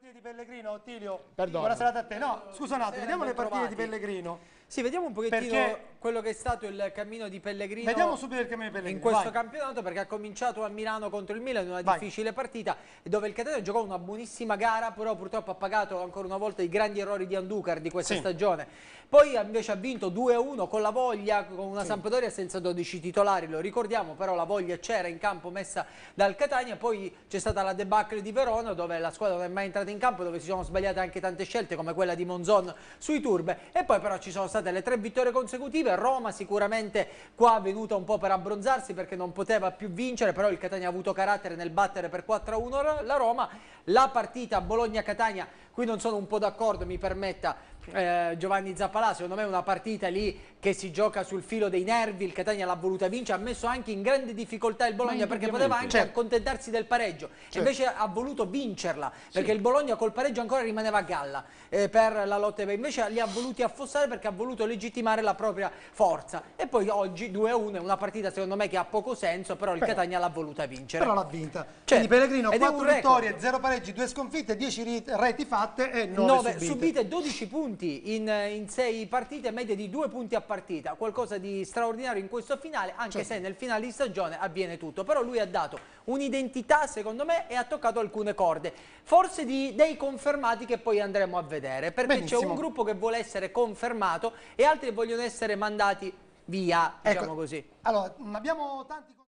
partite di Pellegrino, Ottilio. Perdona. Buona serata a te. No, scusa un attimo, eh, vediamo le partite di Pellegrino. Sì, vediamo un pochettino perché... quello che è stato il cammino di Pellegrino. Vediamo subito il cammino di Pellegrino. In questo Vai. campionato perché ha cominciato a Milano contro il Milan, in una Vai. difficile partita dove il Catania giocò una buonissima gara, però purtroppo ha pagato ancora una volta i grandi errori di Anducar di questa sì. stagione. Poi invece ha vinto 2-1 con la voglia, con una sì. Sampdoria senza 12 titolari, lo ricordiamo, però la voglia c'era in campo messa dal Catania, poi c'è stata la debacle di Verona dove la squadra non è mai entrata in campo, dove si sono sbagliate anche tante scelte come quella di Monzon sui turbe e poi però ci sono state state le tre vittorie consecutive, Roma sicuramente qua è venuta un po' per abbronzarsi perché non poteva più vincere, però il Catania ha avuto carattere nel battere per 4-1 la Roma, la partita Bologna-Catania qui non sono un po' d'accordo, mi permetta eh, Giovanni Zappalà, secondo me è una partita lì che si gioca sul filo dei nervi, il Catania l'ha voluta vincere, ha messo anche in grande difficoltà il Bologna perché poteva anche certo. accontentarsi del pareggio, certo. invece ha voluto vincerla perché sì. il Bologna col pareggio ancora rimaneva a galla eh, per la lotta, invece li ha voluti affossare perché ha voluto legittimare la propria forza e poi oggi 2-1 è una partita secondo me che ha poco senso, però il però, Catania l'ha voluta vincere. Però l'ha vinta. Certo. Quindi Pellegrino 4 vittorie, 0 pareggi, 2 sconfitte, 10 reti fatte fatte e 9, 9 subite. subite 12 punti in, in, 6 partite, media di 2 punti a partita, qualcosa di straordinario in questo finale, anche certo. se nel finale di stagione avviene tutto, però lui ha dato un'identità secondo me e ha toccato alcune corde, forse di, dei confermati che poi andremo a vedere, perché c'è un gruppo che vuole essere confermato e altri vogliono essere mandati via, ecco, diciamo ecco. così. Allora, mm, abbiamo tanti